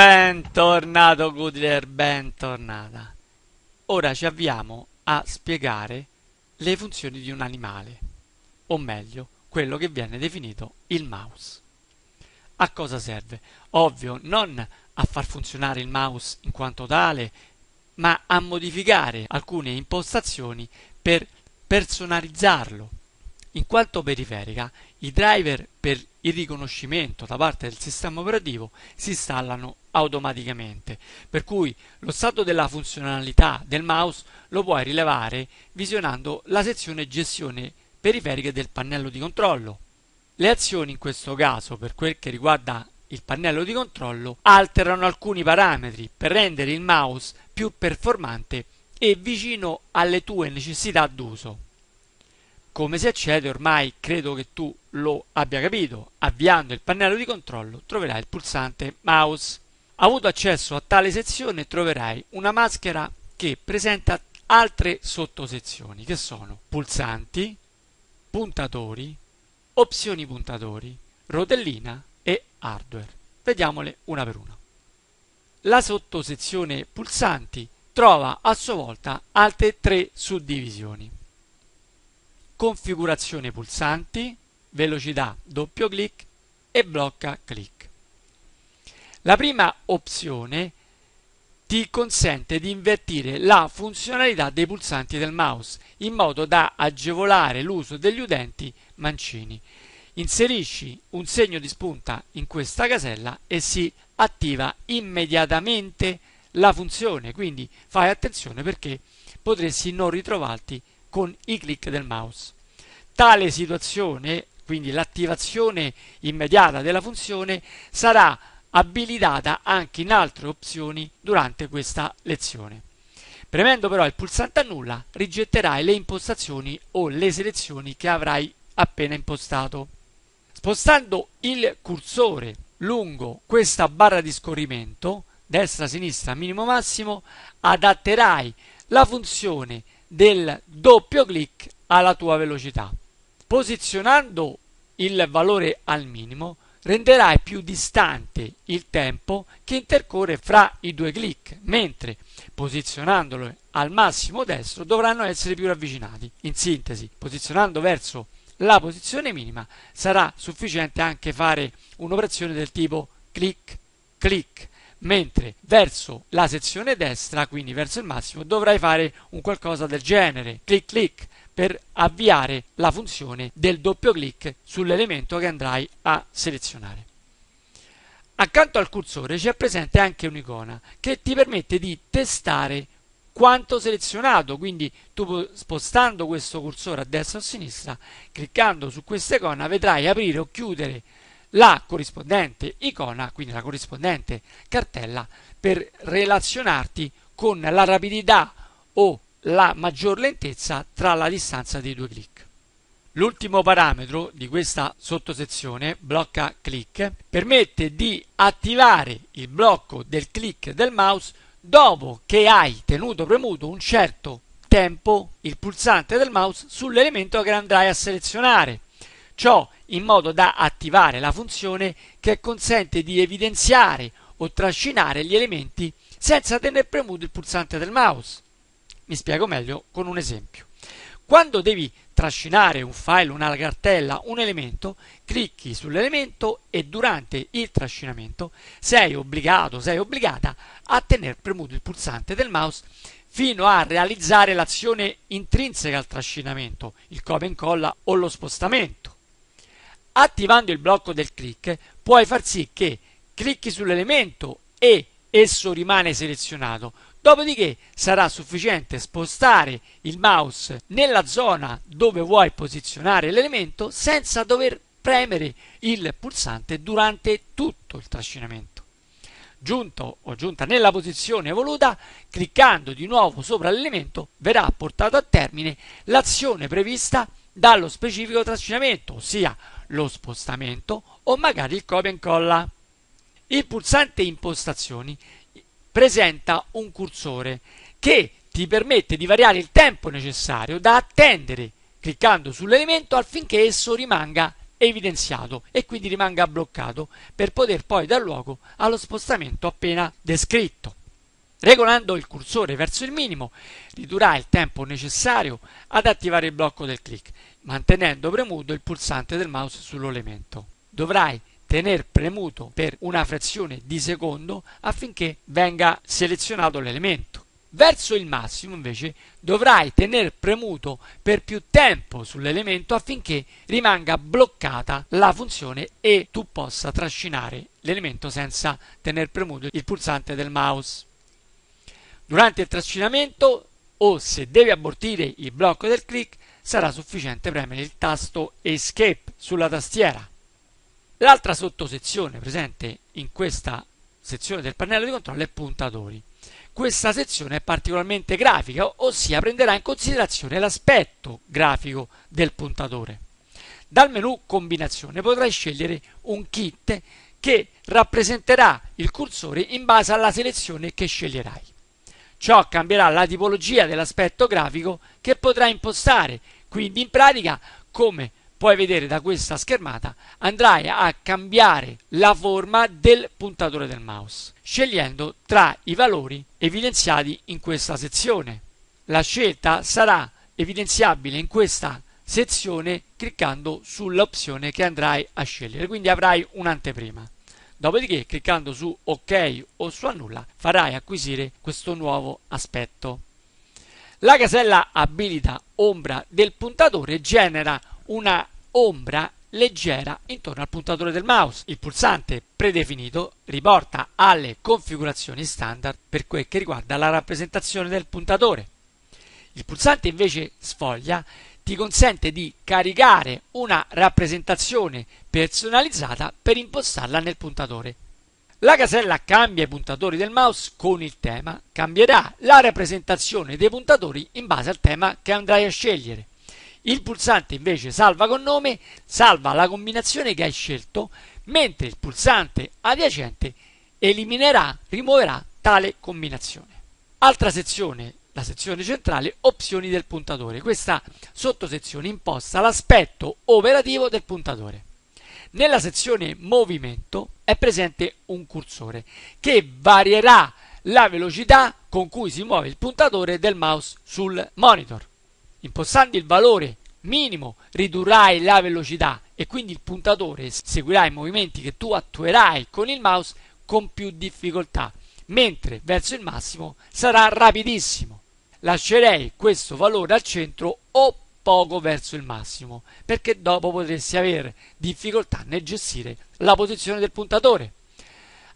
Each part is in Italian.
Bentornato Goodler, bentornata. Ora ci avviamo a spiegare le funzioni di un animale, o meglio, quello che viene definito il mouse. A cosa serve? Ovvio, non a far funzionare il mouse in quanto tale, ma a modificare alcune impostazioni per personalizzarlo. In quanto periferica, i driver per il riconoscimento da parte del sistema operativo si installano automaticamente, per cui lo stato della funzionalità del mouse lo puoi rilevare visionando la sezione gestione periferica del pannello di controllo. Le azioni in questo caso, per quel che riguarda il pannello di controllo, alterano alcuni parametri per rendere il mouse più performante e vicino alle tue necessità d'uso. Come si accede ormai credo che tu lo abbia capito. Avviando il pannello di controllo troverai il pulsante mouse. Avuto accesso a tale sezione troverai una maschera che presenta altre sottosezioni che sono pulsanti, puntatori, opzioni puntatori, rotellina e hardware. Vediamole una per una. La sottosezione pulsanti trova a sua volta altre tre suddivisioni. Configurazione pulsanti, velocità doppio clic e blocca clic. La prima opzione ti consente di invertire la funzionalità dei pulsanti del mouse in modo da agevolare l'uso degli utenti mancini. Inserisci un segno di spunta in questa casella e si attiva immediatamente la funzione, quindi fai attenzione perché potresti non ritrovarti con i click del mouse. Tale situazione, quindi l'attivazione immediata della funzione, sarà abilitata anche in altre opzioni durante questa lezione. Premendo però il pulsante annulla rigetterai le impostazioni o le selezioni che avrai appena impostato. Spostando il cursore lungo questa barra di scorrimento, destra-sinistra, minimo-massimo, adatterai la funzione del doppio clic alla tua velocità. Posizionando il valore al minimo, renderai più distante il tempo che intercorre fra i due clic, mentre posizionandolo al massimo destro dovranno essere più ravvicinati. In sintesi, posizionando verso la posizione minima sarà sufficiente anche fare un'operazione del tipo clic clic mentre verso la sezione destra quindi verso il massimo dovrai fare un qualcosa del genere clic clic per avviare la funzione del doppio clic sull'elemento che andrai a selezionare. Accanto al cursore c'è presente anche un'icona che ti permette di testare quanto selezionato, quindi tu spostando questo cursore a destra o a sinistra, cliccando su questa icona vedrai aprire o chiudere la corrispondente icona, quindi la corrispondente cartella per relazionarti con la rapidità o la maggior lentezza tra la distanza dei due clic. L'ultimo parametro di questa sottosezione, blocca clic, permette di attivare il blocco del click del mouse dopo che hai tenuto premuto un certo tempo il pulsante del mouse sull'elemento che andrai a selezionare. Ciò in modo da attivare la funzione che consente di evidenziare o trascinare gli elementi senza tenere premuto il pulsante del mouse. Mi spiego meglio con un esempio. Quando devi trascinare un file, una cartella, un elemento, clicchi sull'elemento e durante il trascinamento sei obbligato, sei obbligata a tenere premuto il pulsante del mouse fino a realizzare l'azione intrinseca al trascinamento, il copia e incolla o lo spostamento. Attivando il blocco del click puoi far sì che clicchi sull'elemento e esso rimane selezionato, Dopodiché sarà sufficiente spostare il mouse nella zona dove vuoi posizionare l'elemento senza dover premere il pulsante durante tutto il trascinamento. Giunto o giunta nella posizione voluta, cliccando di nuovo sopra l'elemento verrà portata a termine l'azione prevista dallo specifico trascinamento, ossia lo spostamento o magari il copia e incolla. Il pulsante impostazioni presenta un cursore che ti permette di variare il tempo necessario da attendere cliccando sull'elemento affinché esso rimanga evidenziato e quindi rimanga bloccato per poter poi dar luogo allo spostamento appena descritto. Regolando il cursore verso il minimo ridurrà il tempo necessario ad attivare il blocco del click, mantenendo premuto il pulsante del mouse sull'elemento. Dovrai tenere premuto per una frazione di secondo affinché venga selezionato l'elemento. Verso il massimo invece dovrai tenere premuto per più tempo sull'elemento affinché rimanga bloccata la funzione e tu possa trascinare l'elemento senza tenere premuto il pulsante del mouse. Durante il trascinamento o se devi abortire il blocco del click sarà sufficiente premere il tasto Escape sulla tastiera. L'altra sottosezione presente in questa sezione del pannello di controllo è puntatori. Questa sezione è particolarmente grafica, ossia prenderà in considerazione l'aspetto grafico del puntatore. Dal menu combinazione potrai scegliere un kit che rappresenterà il cursore in base alla selezione che sceglierai. Ciò cambierà la tipologia dell'aspetto grafico che potrai impostare, quindi in pratica come puoi vedere da questa schermata, andrai a cambiare la forma del puntatore del mouse, scegliendo tra i valori evidenziati in questa sezione. La scelta sarà evidenziabile in questa sezione cliccando sull'opzione che andrai a scegliere, quindi avrai un'anteprima. Dopodiché, cliccando su OK o su Annulla, farai acquisire questo nuovo aspetto. La casella Abilita ombra del puntatore genera una ombra leggera intorno al puntatore del mouse. Il pulsante predefinito riporta alle configurazioni standard per quel che riguarda la rappresentazione del puntatore. Il pulsante invece sfoglia ti consente di caricare una rappresentazione personalizzata per impostarla nel puntatore. La casella cambia i puntatori del mouse con il tema cambierà la rappresentazione dei puntatori in base al tema che andrai a scegliere. Il pulsante invece salva con nome salva la combinazione che hai scelto, mentre il pulsante adiacente eliminerà, rimuoverà tale combinazione. Altra sezione, la sezione centrale, opzioni del puntatore. Questa sottosezione imposta l'aspetto operativo del puntatore. Nella sezione movimento è presente un cursore che varierà la velocità con cui si muove il puntatore del mouse sul monitor. Impostando il valore minimo ridurrai la velocità e quindi il puntatore seguirà i movimenti che tu attuerai con il mouse con più difficoltà, mentre verso il massimo sarà rapidissimo. Lascerei questo valore al centro o poco verso il massimo, perché dopo potresti avere difficoltà nel gestire la posizione del puntatore.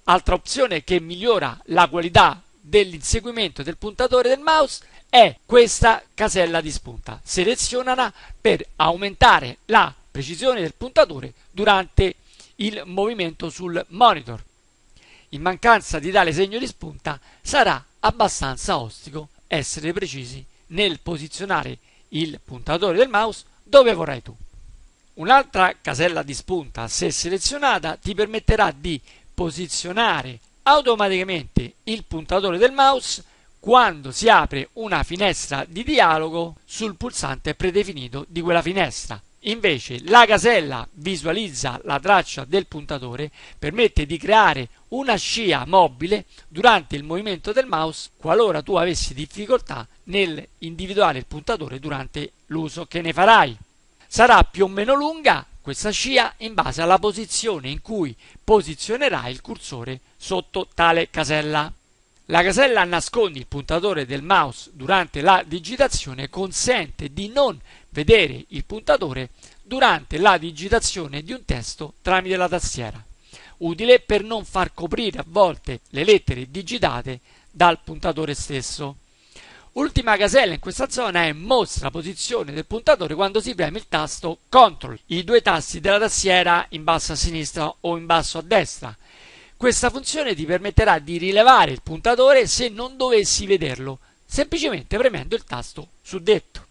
Altra opzione che migliora la qualità dell'inseguimento del puntatore del mouse è questa casella di spunta. Selezionala per aumentare la precisione del puntatore durante il movimento sul monitor. In mancanza di tale segno di spunta sarà abbastanza ostico essere precisi nel posizionare il puntatore del mouse dove vorrai tu. Un'altra casella di spunta, se selezionata, ti permetterà di posizionare automaticamente il puntatore del mouse quando si apre una finestra di dialogo sul pulsante predefinito di quella finestra. Invece la casella visualizza la traccia del puntatore, permette di creare una scia mobile durante il movimento del mouse qualora tu avessi difficoltà nel individuare il puntatore durante l'uso che ne farai. Sarà più o meno lunga questa scia in base alla posizione in cui posizionerai il cursore sotto tale casella. La casella nascondi il puntatore del mouse durante la digitazione consente di non vedere il puntatore durante la digitazione di un testo tramite la tastiera, utile per non far coprire a volte le lettere digitate dal puntatore stesso. Ultima casella in questa zona è mostra posizione del puntatore quando si preme il tasto CTRL, i due tasti della tastiera in basso a sinistra o in basso a destra, questa funzione ti permetterà di rilevare il puntatore se non dovessi vederlo, semplicemente premendo il tasto suddetto.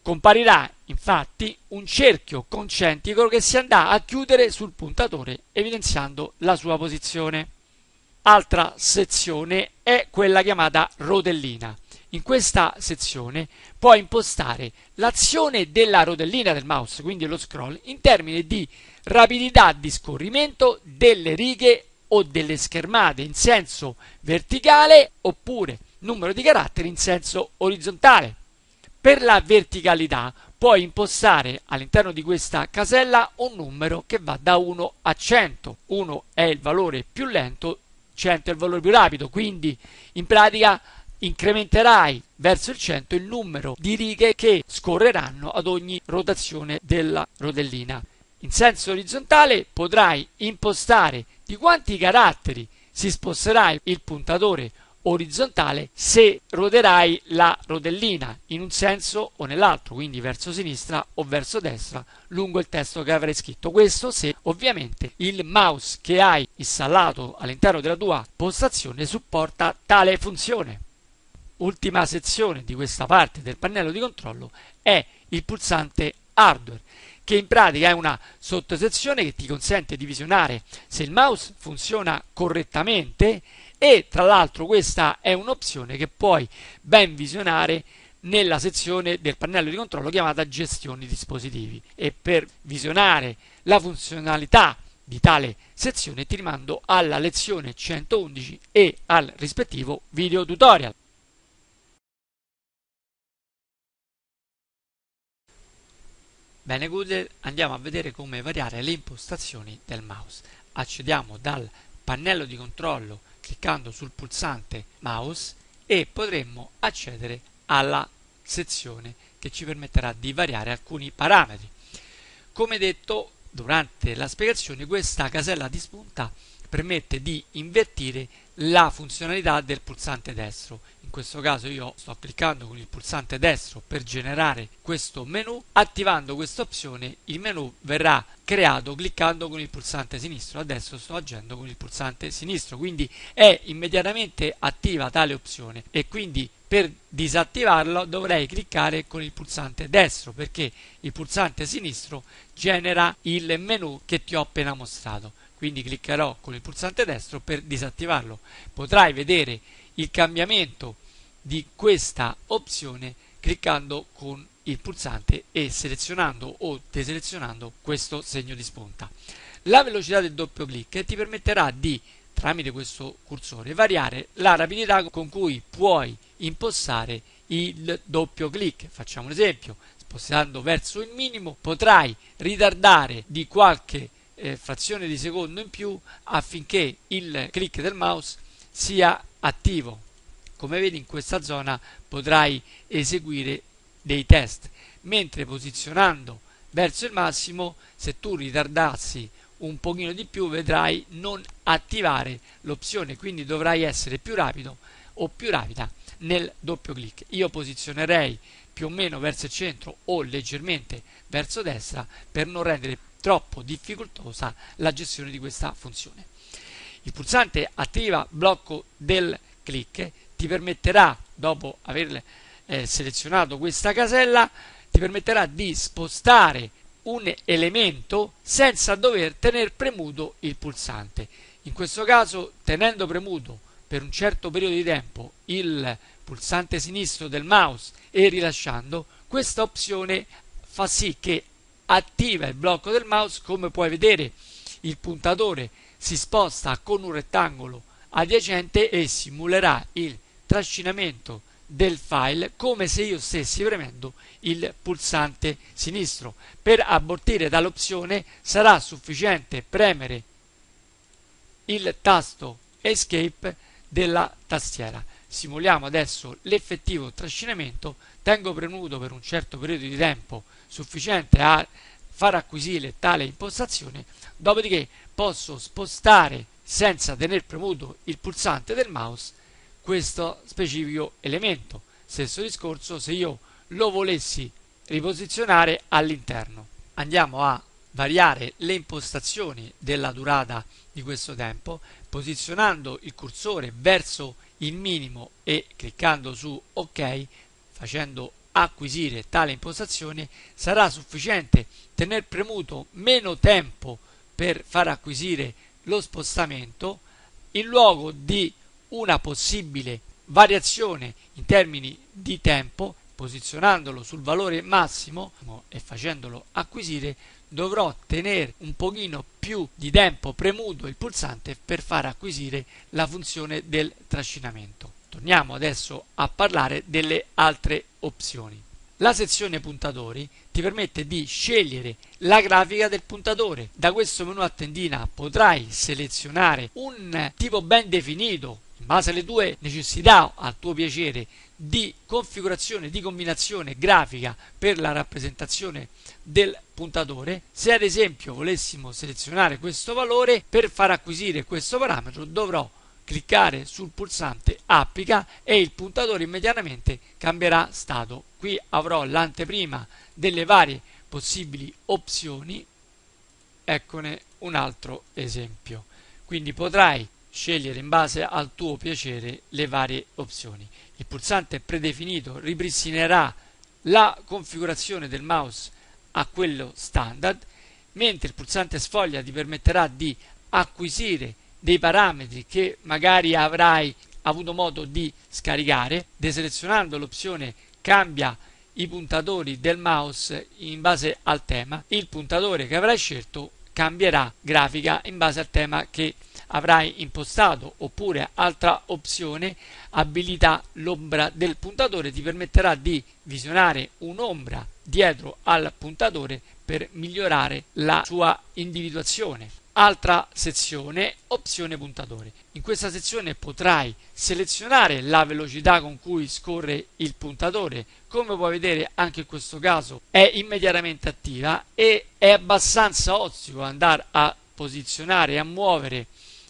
Comparirà infatti un cerchio concentrico che si andrà a chiudere sul puntatore evidenziando la sua posizione. Altra sezione è quella chiamata rotellina. In questa sezione puoi impostare l'azione della rotellina del mouse, quindi lo scroll, in termini di rapidità di scorrimento delle righe o delle schermate in senso verticale oppure numero di caratteri in senso orizzontale. Per la verticalità puoi impostare all'interno di questa casella un numero che va da 1 a 100. 1 è il valore più lento, 100 è il valore più rapido, quindi in pratica incrementerai verso il 100 il numero di righe che scorreranno ad ogni rotazione della rotellina in senso orizzontale potrai impostare di quanti caratteri si sposterà il puntatore orizzontale se roterai la rodellina in un senso o nell'altro, quindi verso sinistra o verso destra, lungo il testo che avrai scritto. Questo se ovviamente il mouse che hai installato all'interno della tua postazione supporta tale funzione. Ultima sezione di questa parte del pannello di controllo è il pulsante hardware che in pratica è una sottosezione che ti consente di visionare se il mouse funziona correttamente e tra l'altro questa è un'opzione che puoi ben visionare nella sezione del pannello di controllo chiamata gestione dispositivi e per visionare la funzionalità di tale sezione ti rimando alla lezione 111 e al rispettivo video tutorial. Bene Google, andiamo a vedere come variare le impostazioni del mouse. Accediamo dal pannello di controllo cliccando sul pulsante mouse e potremmo accedere alla sezione che ci permetterà di variare alcuni parametri. Come detto durante la spiegazione, questa casella di spunta permette di invertire la funzionalità del pulsante destro in questo caso io sto cliccando con il pulsante destro per generare questo menu, attivando questa opzione il menu verrà creato cliccando con il pulsante sinistro, adesso sto agendo con il pulsante sinistro, quindi è immediatamente attiva tale opzione e quindi per disattivarlo dovrei cliccare con il pulsante destro perché il pulsante sinistro genera il menu che ti ho appena mostrato, quindi cliccherò con il pulsante destro per disattivarlo. Potrai vedere il cambiamento di questa opzione cliccando con il pulsante e selezionando o deselezionando questo segno di spunta. La velocità del doppio clic ti permetterà di, tramite questo cursore, variare la rapidità con cui puoi impostare il doppio clic. Facciamo un esempio, spostando verso il minimo potrai ritardare di qualche eh, frazione di secondo in più affinché il clic del mouse sia attivo. Come vedi in questa zona potrai eseguire dei test, mentre posizionando verso il massimo, se tu ritardassi un pochino di più vedrai non attivare l'opzione, quindi dovrai essere più rapido o più rapida nel doppio clic. Io posizionerei più o meno verso il centro o leggermente verso destra per non rendere troppo difficoltosa la gestione di questa funzione. Il pulsante attiva blocco del click ti permetterà, dopo aver eh, selezionato questa casella, ti permetterà di spostare un elemento senza dover tenere premuto il pulsante. In questo caso, tenendo premuto per un certo periodo di tempo il pulsante sinistro del mouse e rilasciando, questa opzione fa sì che attiva il blocco del mouse, come puoi vedere il puntatore si sposta con un rettangolo adiacente e simulerà il trascinamento del file come se io stessi premendo il pulsante sinistro. Per abortire dall'opzione sarà sufficiente premere il tasto Escape della tastiera. Simuliamo adesso l'effettivo trascinamento, tengo premuto per un certo periodo di tempo sufficiente a far acquisire tale impostazione, dopodiché posso spostare senza tenere premuto il pulsante del mouse questo specifico elemento. Stesso discorso se io lo volessi riposizionare all'interno. Andiamo a variare le impostazioni della durata di questo tempo posizionando il cursore verso il minimo e cliccando su ok facendo acquisire tale impostazione sarà sufficiente tener premuto meno tempo per far acquisire lo spostamento in luogo di una possibile variazione in termini di tempo posizionandolo sul valore massimo e facendolo acquisire dovrò tenere un pochino più di tempo premuto il pulsante per far acquisire la funzione del trascinamento Torniamo adesso a parlare delle altre opzioni. La sezione puntatori ti permette di scegliere la grafica del puntatore. Da questo menu a tendina potrai selezionare un tipo ben definito, in base alle tue necessità, al tuo piacere, di configurazione, di combinazione grafica per la rappresentazione del puntatore. Se ad esempio volessimo selezionare questo valore, per far acquisire questo parametro dovrò cliccare sul pulsante applica e il puntatore immediatamente cambierà stato. Qui avrò l'anteprima delle varie possibili opzioni. Eccone un altro esempio. Quindi potrai scegliere in base al tuo piacere le varie opzioni. Il pulsante predefinito ripristinerà la configurazione del mouse a quello standard, mentre il pulsante sfoglia ti permetterà di acquisire dei parametri che magari avrai avuto modo di scaricare, deselezionando l'opzione cambia i puntatori del mouse in base al tema, il puntatore che avrai scelto cambierà grafica in base al tema che avrai impostato oppure altra opzione abilità l'ombra del puntatore ti permetterà di visionare un'ombra dietro al puntatore per migliorare la sua individuazione Altra sezione, opzione puntatore. In questa sezione potrai selezionare la velocità con cui scorre il puntatore. Come puoi vedere anche in questo caso è immediatamente attiva e è abbastanza ozio andare a posizionare e a muovere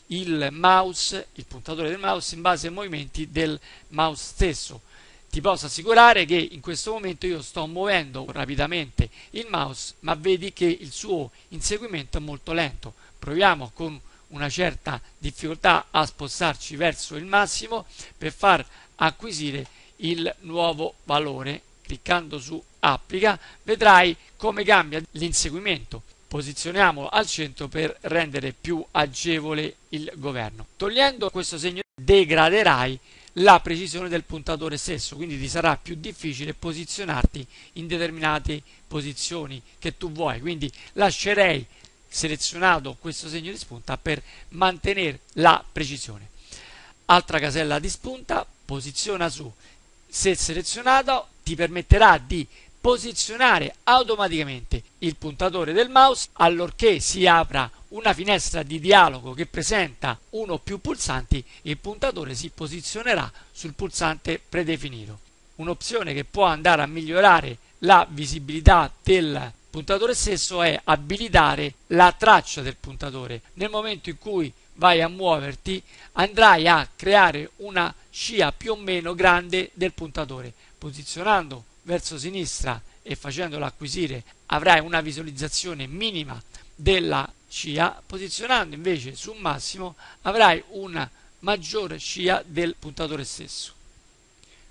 il mouse, il puntatore del mouse in base ai movimenti del mouse stesso. Ti posso assicurare che in questo momento io sto muovendo rapidamente il mouse, ma vedi che il suo inseguimento è molto lento. Proviamo con una certa difficoltà a spostarci verso il massimo per far acquisire il nuovo valore. Cliccando su applica vedrai come cambia l'inseguimento. Posizioniamo al centro per rendere più agevole il governo. Togliendo questo segno degraderai la precisione del puntatore stesso, quindi ti sarà più difficile posizionarti in determinate posizioni che tu vuoi, quindi lascerei selezionato questo segno di spunta per mantenere la precisione. Altra casella di spunta, posiziona su, se selezionato ti permetterà di posizionare automaticamente il puntatore del mouse allorché si apra una finestra di dialogo che presenta uno o più pulsanti, il puntatore si posizionerà sul pulsante predefinito. Un'opzione che può andare a migliorare la visibilità del puntatore stesso è abilitare la traccia del puntatore. Nel momento in cui vai a muoverti andrai a creare una scia più o meno grande del puntatore, posizionando verso sinistra e facendolo acquisire avrai una visualizzazione minima della scia, posizionando invece su un massimo avrai una maggiore scia del puntatore stesso.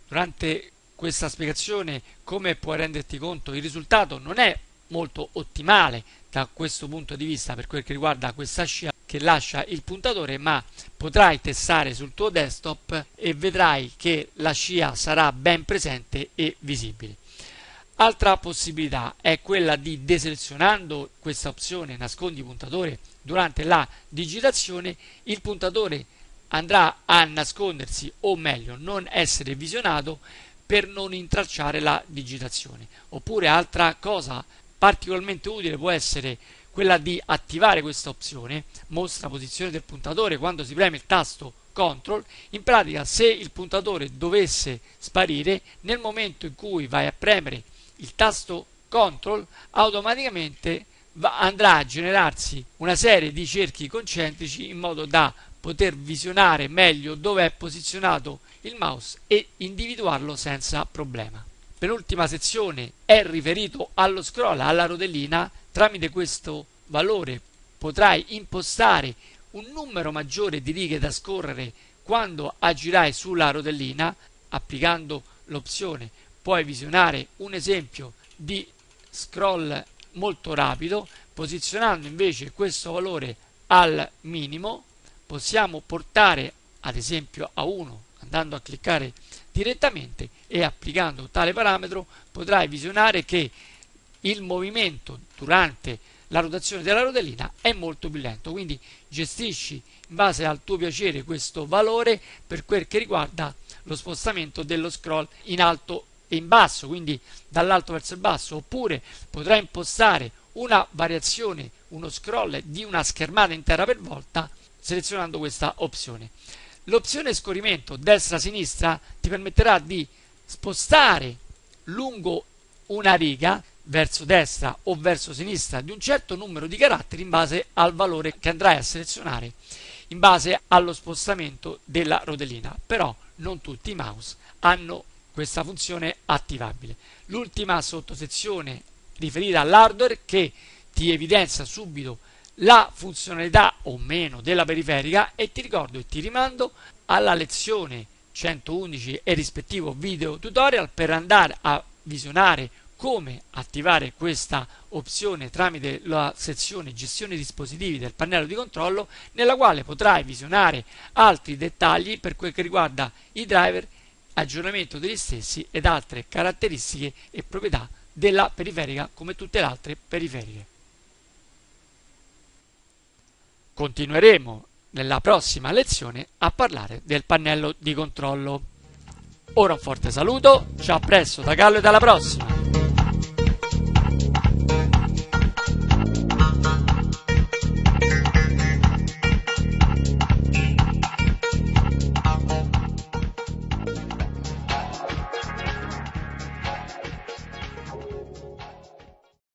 Durante questa spiegazione, come puoi renderti conto, il risultato non è molto ottimale da questo punto di vista per quel che riguarda questa scia che lascia il puntatore ma potrai testare sul tuo desktop e vedrai che la scia sarà ben presente e visibile. Altra possibilità è quella di deselezionando questa opzione nascondi puntatore durante la digitazione il puntatore andrà a nascondersi o meglio non essere visionato per non intracciare la digitazione. Oppure altra cosa particolarmente utile può essere quella di attivare questa opzione, mostra posizione del puntatore quando si preme il tasto CTRL in pratica se il puntatore dovesse sparire, nel momento in cui vai a premere il tasto CTRL automaticamente andrà a generarsi una serie di cerchi concentrici in modo da poter visionare meglio dove è posizionato il mouse e individuarlo senza problema penultima sezione è riferito allo scroll, alla rodellina, tramite questo valore potrai impostare un numero maggiore di righe da scorrere quando agirai sulla rodellina, applicando l'opzione puoi visionare un esempio di scroll molto rapido, posizionando invece questo valore al minimo, possiamo portare ad esempio a 1, andando a cliccare direttamente e applicando tale parametro potrai visionare che il movimento durante la rotazione della rotellina è molto più lento, quindi gestisci in base al tuo piacere questo valore per quel che riguarda lo spostamento dello scroll in alto e in basso, quindi dall'alto verso il basso, oppure potrai impostare una variazione, uno scroll di una schermata intera per volta selezionando questa opzione. L'opzione scorrimento destra-sinistra ti permetterà di spostare lungo una riga verso destra o verso sinistra di un certo numero di caratteri in base al valore che andrai a selezionare in base allo spostamento della rotellina. Però non tutti i mouse hanno questa funzione attivabile. L'ultima sottosezione riferita all'hardware che ti evidenzia subito la funzionalità o meno della periferica e ti ricordo e ti rimando alla lezione 111 e rispettivo video tutorial per andare a visionare come attivare questa opzione tramite la sezione gestione dispositivi del pannello di controllo nella quale potrai visionare altri dettagli per quel che riguarda i driver, aggiornamento degli stessi ed altre caratteristiche e proprietà della periferica come tutte le altre periferiche. Continueremo nella prossima lezione a parlare del pannello di controllo. Ora un forte saluto, ci presto da Gallo e alla prossima!